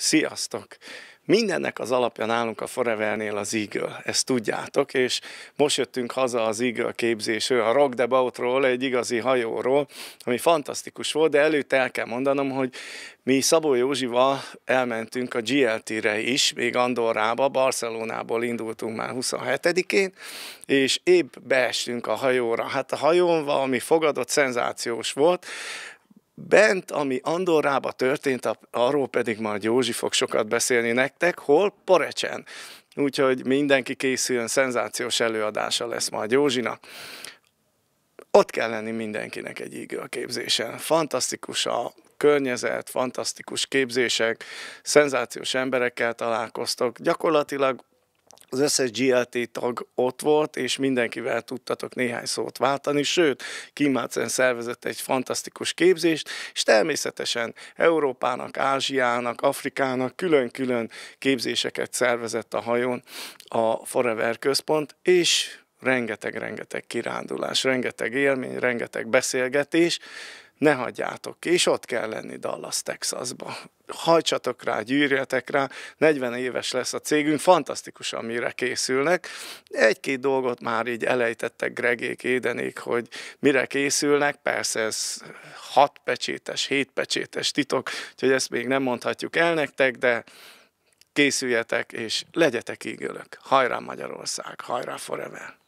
Sziasztok! Mindennek az alapja nálunk a Forevernél az Eagle, ezt tudjátok, és most jöttünk haza az Eagle képzésről, a Rock the Boatról, egy igazi hajóról, ami fantasztikus volt, de előtte el kell mondanom, hogy mi Szabó Józsival elmentünk a GLT-re is, még Andorrába, Barcelonából indultunk már 27-én, és épp beestünk a hajóra. Hát a hajón valami fogadott, szenzációs volt, Bent, ami Andorrába történt, arról pedig már Józsi fog sokat beszélni nektek, hol? Porecsen. Úgyhogy mindenki készüljön, szenzációs előadása lesz majd Józsinak. Ott kell lenni mindenkinek egy a képzésen. Fantasztikus a környezet, fantasztikus képzések, szenzációs emberekkel találkoztok. Gyakorlatilag az összes GLT tag ott volt, és mindenkivel tudtatok néhány szót váltani, sőt, Kimácen szervezett egy fantasztikus képzést, és természetesen Európának, Ázsiának, Afrikának külön-külön képzéseket szervezett a hajón a Forever Központ, és rengeteg-rengeteg kirándulás, rengeteg élmény, rengeteg beszélgetés, ne hagyjátok ki, és ott kell lenni Dallas, Texasba. Hajtsatok rá, gyűrjetek rá, 40 éves lesz a cégünk, fantasztikus, amire készülnek. Egy-két dolgot már így elejtettek Gregék, Édenék, hogy mire készülnek, persze ez hat pecsétes, hét pecsétes titok, úgyhogy ezt még nem mondhatjuk el nektek, de készüljetek, és legyetek ígőlök. Hajrá Magyarország, hajrá forever!